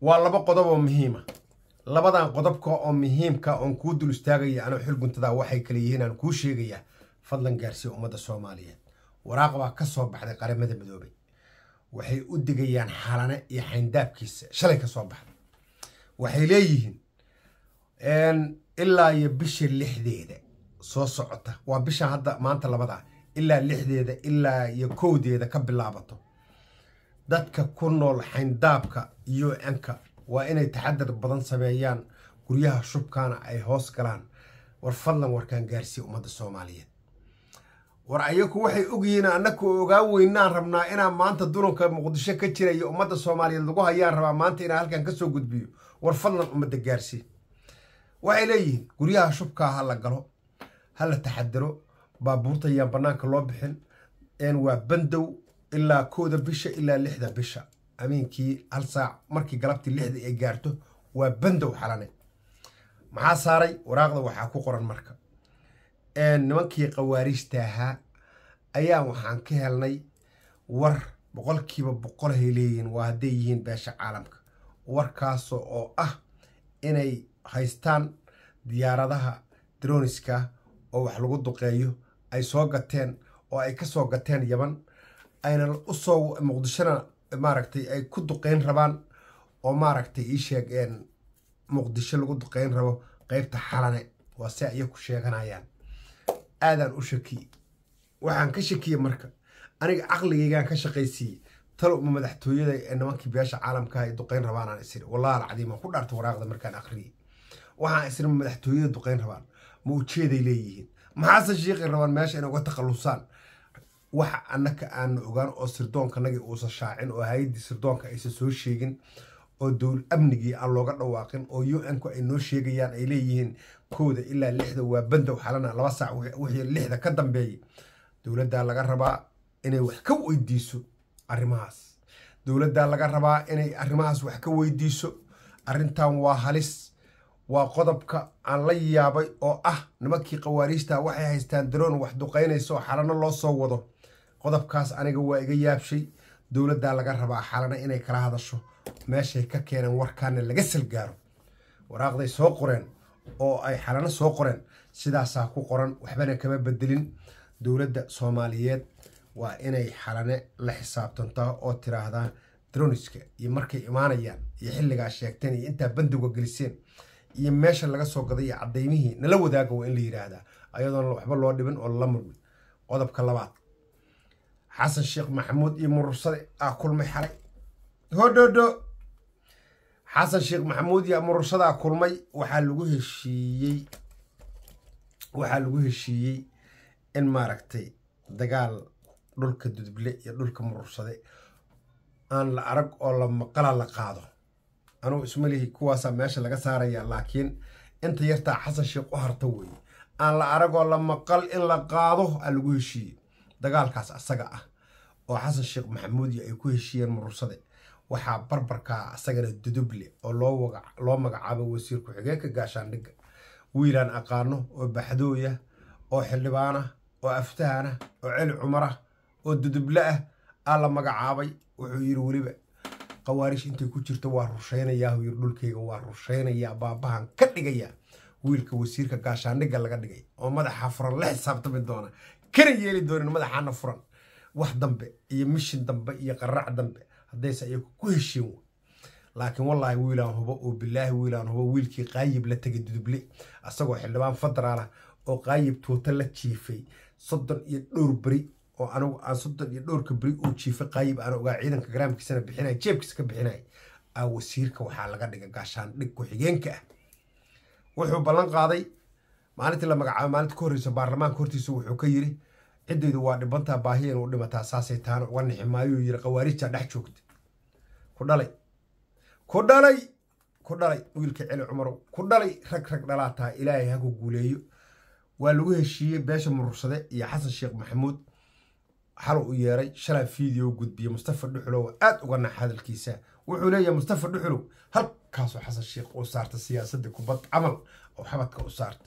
waa laba qodob oo muhiima ah. labadan qodobka oo muhiimka ah oon kuu dul istaagaya anoo xilguntadaa waxay kale yihiin aan kuu sheegaya fadlan gaarsiya ummadda soomaaliyeed waraaq baa ka soo baxday qaramada midoobay waxay u digayaan xalane iyo xayndaabkiisa shalay ka soo baxday waxay leeyihiin ilaa iyo bisha lixdeeda soo socota waa bisha hadda maanta labada ilaa lixdeeda ilaa iyo kowdeeda ka bilaabato dadka ku nool xayndaabka un-ka waa inay taxadar badan sameeyaan guryaha shubkaana ay hoos galaan war fadlan warkaan gaarsiiya ummadda soomaaliyeed war ayagu waxay ogyihiin annaku ogaa weynaan rabnaa inaan maanta dulanka muqdisho ka jira iyo ummadda soomaaliyeed lagu hayaan rabaa maanta inaan halkan kasoo gudbiyo war fadlan ummadda gaarsii waxay leeyihiin guryaha shubkaa ha la galo ha la taxadiro baabuurta ayaan bannaanka loo bixin waa bandow ilaa kooda bisha ilaa lixda bisha ameenkii hal saac markii galabtii lixda ay gaarto waa bandow xalane maxaa saaray waraaqda waxaa ku qoran marka nimankii khawaariijta ahaa ayaa waxaan ka helnay war boqolkiiba boqol hay leeyihiin waa hadday yihiin beesha caalamka warkaasoo oo ah inay haystaan diyaaradaha droniska oo wax lagu duqeeyo ay soo gateen oo ay ka soo gateen yaman ayna usoo muqdishona maaragtay ay ku duqeyn rabaan oo maaragtay ii sheeg muqdisho lagu duqeyn rabo qeybta xalane waa se iya ku sheeganayaan aadaan u shakiye waxaan ka shakiye marka aniga caqligaygaan ka shaqaysiiyey talo uma madaxtooyada ee nimankii beesha caalamka ay duqeyn rabaan aan isiri wallahi alcadiim waan ku dhaartay waraaqda markaan akhriyey waxaan isiri ma madaxtooyada duqeyn rabaan ma ujeeday leeyihiin maxaase shiiqi rabaan meesha inay uga takhallusaan waxa annaka aanu ogaan oo sirdoonka sirdoonkanagii uusan shaacin oo hay-addii sirdoonka aysan soo sheegin oo dowl amnigii aan looga dhawaaqin oo u n-ku ay noo sheegayaan ay leeyihiin kowda ilaa lixda waa bandow xalana laba saac wixii lixda ka dambeeya dowladdaa laga rabaa inay wax ka weydiiso arrimahaas dowladdaa laga rabaa inay arrimahaas wax ka weydiiso arrintan waa halis waa qodobka aan la yaabay oo ah nimankii khawaariijta waxay haystaan daroon wax duqaynaysa oo xalano loo soo wado qodobkaas aniga waa iga yaabshay dowladdaa laga rabaa xalana inay kala hadasho meeshay ka keeneen warkaana laga salgaaro waraaqday soo qoreen oo ay xalana soo qoreen sidaasaa ku qoran waxbana kama bedelin dowladda soomaaliyeed waa inay xalane la xisaabtantaa oo tiraahdaa droniska iyo markay imaanayaan iyo xilligaa sheegteen iyo intaa bandowga geliseen iyo meesha laga soo gaday iyo cadaymihii nala wadaaga waa in la yidhaahdaa ayadoona waxba loo dhibin oo lala murmin qodobka labaad xasan sheekh maxamuud iyo murursade aa kulmay xalay hodhodho xasan sheekh maxamuud iyo murursadaa kulmay waxaa lagu heshiiyey waxaa lagu heshiiyey in maaragtay dagaal dhulka dudble iyo dhulka murursade aan la arag oo la maqala la qaado anugu ismalihi kuwaasaa meesha laga saaraya laakiin inta yartaa xasan sheekh u harta weeye aan la arag oo la maqal in la qaado aa lagu heshiiyey dagaalkaas asaga ah oo xasan sheekh maxamuud iyo ay ku heshiiyeen murursade waxaa barbarkaa asagana duduble oo loo magacaabo wasiir ku-xigeenka gaashaandhigga wiilaan aqaano oo baxdooy oo xildhibaan ah oo aftahan oo celi cumar ah oo duduble ah aa la magacaabay wuxuu yidhi weliba qawaarish intay ku jirto waa rushaynayaa yiri dhulkayga waa rushaynayaa baabahan ka dhigaya wiilka wasiirka gaashaandhigga laga dhigay oo madaxa furan la xisaabtami doona kana yeeli doonin madaxaana furan wax dambe iyo mishin dambe iyo qaraac dambe haddayse ayaku ku heshiin w laakiin wallaahi wiilaan hubo oo bilaahi wiilaan hubo wiilkii qaayib la tegay duduble asagoo xildhibaan federaalah oo qaayib tuuta la jiifay soddon iyo dhowr beri oo anigu aan soddon iyo dhowrka beri uu jiifay qaayib aana ogaa ciidanka garaamkiisana bixinay jeebkiisa ka bixinay aa wasiirka waxaa laga dhiga gaashaandhig ku-xigeenka ah wuxuu ballan qaaday maalintii la magacaabay maalinta ka horreysa baarlamaanka hortiisa wuxuu ka yiri ciddaydu waa dhibantaa baahiyan u dhibataa saasay taana uga nixi maayuu yiri khawaarijta dhex joogta ku dhalay ku dhalay ku dhalay wiilka celi cumarow ku dhalay rag rag dhalaataa ilaahay ha ku guuleeyo waa lagu heshiiyey beesha murursade iyo xasan sheekh maxamuud xal u yeeray shalaa video gudbiyey mustafa dhuxulow aad uga nax hadalkiisa wuxuu leeyahay mustafa dhuxulow halkaasoo xasan sheekh uu saarta siyaasadda kubad camal oo xabadka u saarta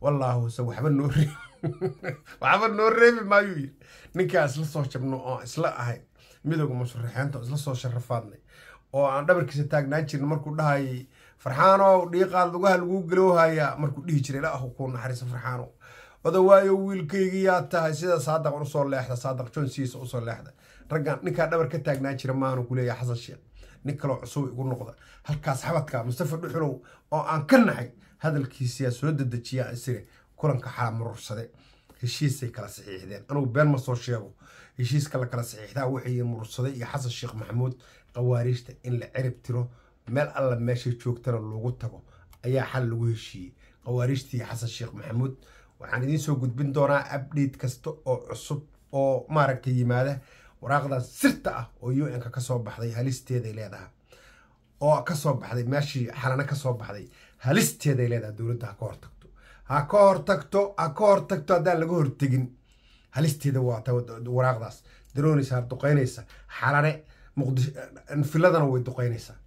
wallaahusa waxba noo reebi waxba noo reebi maayuu yiri ninkaa isla soo jabno oon isla ahayn midooga musharaxeenta oo isla soo sharafaadnay oo aan dhabarkiisa taagnaan jirin markuu dhahayay farxaanow dhiiqaad lugaha laguu galoohayaa markuu dhihi jiray ilaahu kuu naxariiso farxaanow odawaayo wiilkaygiyaa tahay sida saadaq usoo leexda saadaq john cis usoo leexda raggan ninkaa dhabar ka taagnaan jira maanu kuleeyahay xasan sheekh nin kaloo cusub igu noqda halkaas xabadka mustafa dhuxulow oo aan ka nahay hadalkiisiyaa soo dadejiyaa isire kulanka xala murursade heshiisay kala saxiixdeen anugu been ma soo sheego heshiiska la kala saxiixdaa waxay murursade iyo xasan sheekh maxamuud qawaariijta in la cirib tiro meel alla meeshay joogtana loogu tago ayaa xal lagu heshiiyey qawaariijta iyo xasan sheekh maxamuud waxaan idiin soo gudbin doonaa abdheyt kasta oo cusub oo maaragtay yimaada waraaqdaas sirta ah oo u n-ka kasoo baxday halisteeday leedahay oo kasoo baxday meeshii xalana kasoo baxday halisteeday leedahay dowladda ha ka hortagto ha ka hortagto ha ka hortagto haddaan laga hortegin halisteeda waata waraaqdaas daroonis haar duqeynaysa xalane muqdishofiladana eh, way duqeynaysaa